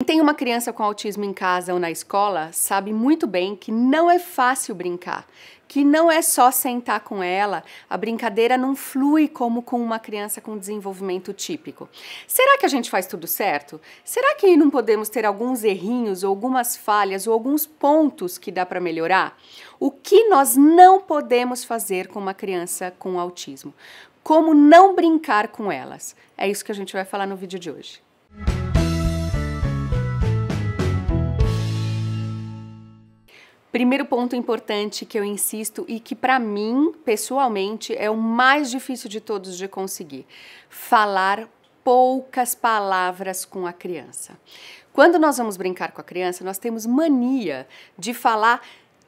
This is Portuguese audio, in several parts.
Quem tem uma criança com autismo em casa ou na escola sabe muito bem que não é fácil brincar, que não é só sentar com ela, a brincadeira não flui como com uma criança com desenvolvimento típico. Será que a gente faz tudo certo? Será que não podemos ter alguns errinhos, ou algumas falhas ou alguns pontos que dá para melhorar? O que nós não podemos fazer com uma criança com autismo? Como não brincar com elas? É isso que a gente vai falar no vídeo de hoje. Música Primeiro ponto importante que eu insisto e que para mim, pessoalmente, é o mais difícil de todos de conseguir: falar poucas palavras com a criança. Quando nós vamos brincar com a criança, nós temos mania de falar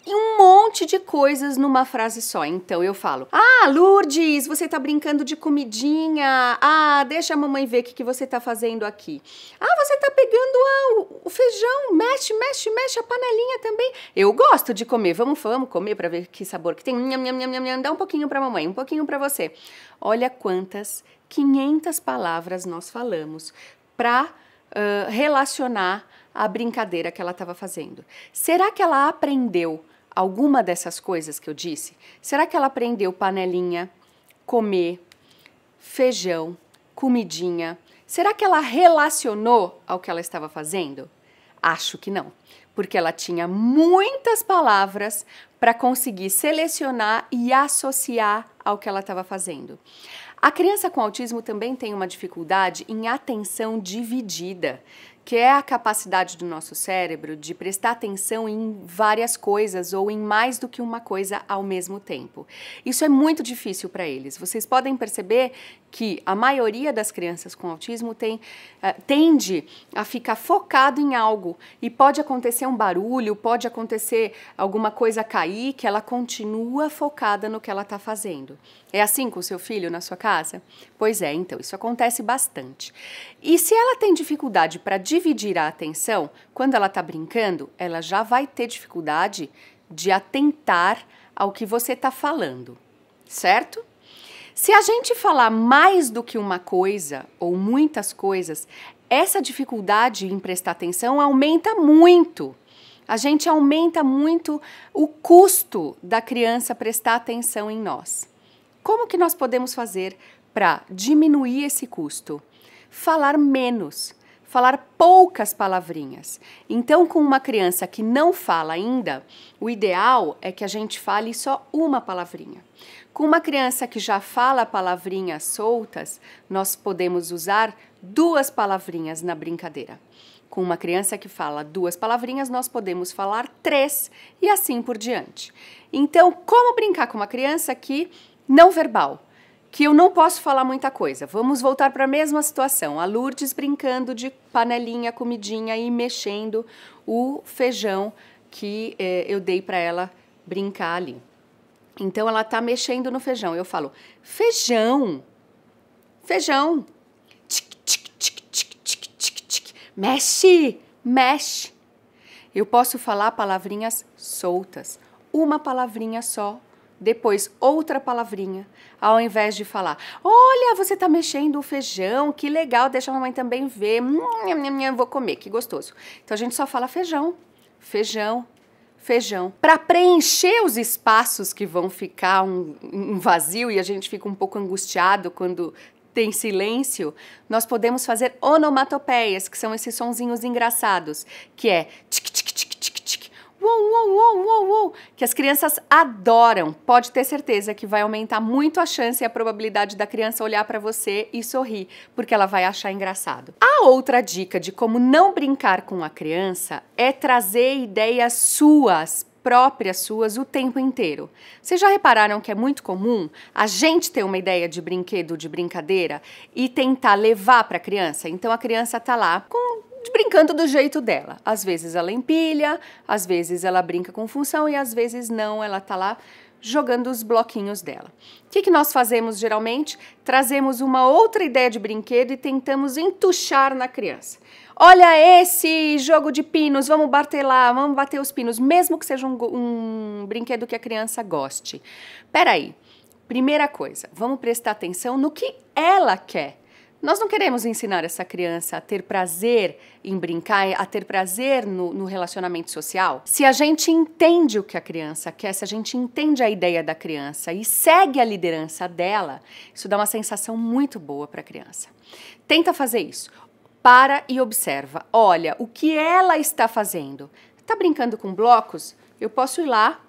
e um monte de coisas numa frase só. Então eu falo: Ah, Lourdes, você tá brincando de comidinha. Ah, deixa a mamãe ver o que, que você tá fazendo aqui. Ah, você tá pegando ah, o feijão. Mexe, mexe, mexe a panelinha também. Eu gosto de comer. Vamos, vamos comer para ver que sabor que tem. Nham, nham, nham, nham, Dá um pouquinho pra mamãe, um pouquinho para você. Olha quantas 500 palavras nós falamos para uh, relacionar a brincadeira que ela estava fazendo. Será que ela aprendeu alguma dessas coisas que eu disse? Será que ela aprendeu panelinha, comer, feijão, comidinha? Será que ela relacionou ao que ela estava fazendo? Acho que não, porque ela tinha muitas palavras para conseguir selecionar e associar ao que ela estava fazendo. A criança com autismo também tem uma dificuldade em atenção dividida que é a capacidade do nosso cérebro de prestar atenção em várias coisas ou em mais do que uma coisa ao mesmo tempo. Isso é muito difícil para eles. Vocês podem perceber que a maioria das crianças com autismo tem, uh, tende a ficar focado em algo e pode acontecer um barulho, pode acontecer alguma coisa cair que ela continua focada no que ela está fazendo. É assim com o seu filho na sua casa? Pois é, então isso acontece bastante. E se ela tem dificuldade para dividir a atenção, quando ela está brincando, ela já vai ter dificuldade de atentar ao que você está falando, certo? Se a gente falar mais do que uma coisa ou muitas coisas, essa dificuldade em prestar atenção aumenta muito. A gente aumenta muito o custo da criança prestar atenção em nós. Como que nós podemos fazer para diminuir esse custo? Falar menos, falar poucas palavrinhas. Então, com uma criança que não fala ainda, o ideal é que a gente fale só uma palavrinha. Com uma criança que já fala palavrinhas soltas, nós podemos usar duas palavrinhas na brincadeira. Com uma criança que fala duas palavrinhas, nós podemos falar três e assim por diante. Então, como brincar com uma criança que não verbal? que eu não posso falar muita coisa. Vamos voltar para a mesma situação. A Lourdes brincando de panelinha, comidinha e mexendo o feijão que eh, eu dei para ela brincar ali. Então ela tá mexendo no feijão. Eu falo: "Feijão. Feijão. Tic tic tic tic tic tic tic. Mexe, mexe." Eu posso falar palavrinhas soltas. Uma palavrinha só depois outra palavrinha, ao invés de falar: Olha, você tá mexendo o feijão, que legal, deixa a mamãe também ver, nham, vou comer, que gostoso. Então a gente só fala feijão, feijão, feijão. Para preencher os espaços que vão ficar um, um vazio e a gente fica um pouco angustiado quando tem silêncio, nós podemos fazer onomatopeias, que são esses sonzinhos engraçados, que é tic uou, uou, uou, uou, que as crianças adoram. Pode ter certeza que vai aumentar muito a chance e a probabilidade da criança olhar para você e sorrir, porque ela vai achar engraçado. A outra dica de como não brincar com a criança é trazer ideias suas próprias suas o tempo inteiro. Vocês já repararam que é muito comum a gente ter uma ideia de brinquedo, de brincadeira e tentar levar para a criança? Então a criança tá lá com brincando do jeito dela. Às vezes ela empilha, às vezes ela brinca com função e às vezes não, ela tá lá jogando os bloquinhos dela. O que, que nós fazemos geralmente? Trazemos uma outra ideia de brinquedo e tentamos entuchar na criança. Olha esse jogo de pinos, vamos bater lá, vamos bater os pinos, mesmo que seja um, um brinquedo que a criança goste. Peraí, primeira coisa, vamos prestar atenção no que ela quer nós não queremos ensinar essa criança a ter prazer em brincar, a ter prazer no, no, relacionamento social. Se a gente entende o que a criança quer, se a gente entende a ideia da criança e segue a liderança dela, isso dá uma sensação muito boa para a criança. Tenta fazer isso. Para e observa. Olha o que ela está fazendo. Está brincando com blocos? Eu posso ir lá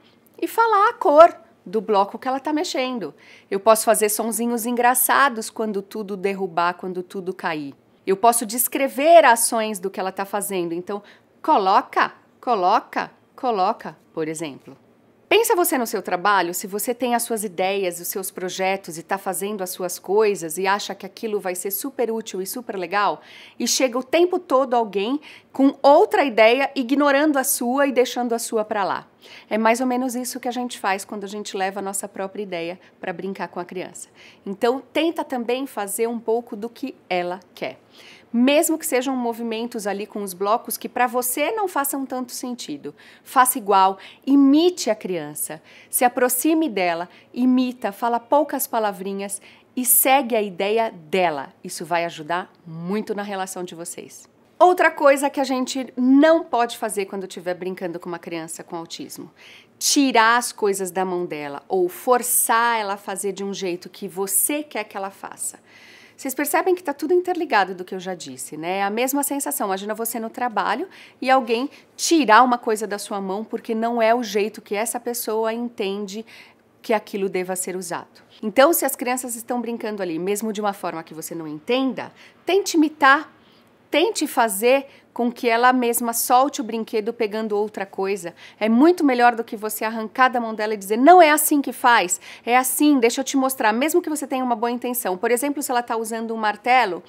e falar a cor do bloco que ela está mexendo. Eu posso fazer sonzinhos engraçados quando tudo derrubar, quando tudo cair. Eu posso descrever ações do que ela está fazendo. Então, coloca, coloca, coloca, por exemplo. Pensa você no seu trabalho, se você tem as suas ideias, os seus projetos e está fazendo as suas coisas e acha que aquilo vai ser super útil e super legal, e chega o tempo todo alguém com outra ideia, ignorando a sua e deixando a sua para lá. É mais ou menos isso que a gente faz quando a gente leva a nossa própria ideia para brincar com a criança. Então, tenta também fazer um pouco do que ela quer mesmo que sejam movimentos ali com os blocos que para você não façam tanto sentido. Faça igual, imite a criança, se aproxime dela, imita, fala poucas palavrinhas e segue a ideia dela. Isso vai ajudar muito na relação de vocês. Outra coisa que a gente não pode fazer quando estiver brincando com uma criança com autismo: tirar as coisas da mão dela ou forçar ela a fazer de um jeito que você quer que ela faça. Vocês percebem que está tudo interligado do que eu já disse, né? É a mesma sensação. Imagina você no trabalho e alguém tirar uma coisa da sua mão porque não é o jeito que essa pessoa entende que aquilo deva ser usado. Então, se as crianças estão brincando ali, mesmo de uma forma que você não entenda, tente imitar tente fazer com que ela mesma solte o brinquedo pegando outra coisa. É muito melhor do que você arrancar da mão dela e dizer: não é assim que faz, é assim, deixa eu te mostrar, mesmo que você tenha uma boa intenção. Por exemplo, se ela está usando um martelo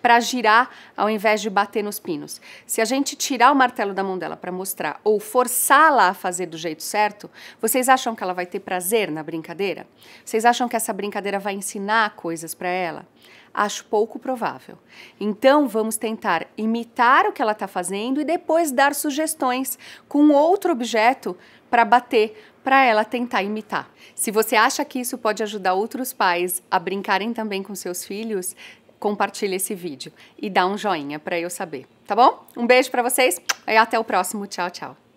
para girar ao invés de bater nos pinos. Se a gente tirar o martelo da mão dela para mostrar ou forçá-la a fazer do jeito certo, vocês acham que ela vai ter prazer na brincadeira? Vocês acham que essa brincadeira vai ensinar coisas para ela? Acho pouco provável. Então, vamos tentar imitar o que ela está fazendo e depois dar sugestões com outro objeto para bater, para ela tentar imitar. Se você acha que isso pode ajudar outros pais a brincarem também com seus filhos, compartilhe esse vídeo e dá um joinha para eu saber, tá bom? Um beijo para vocês e até o próximo. Tchau, tchau.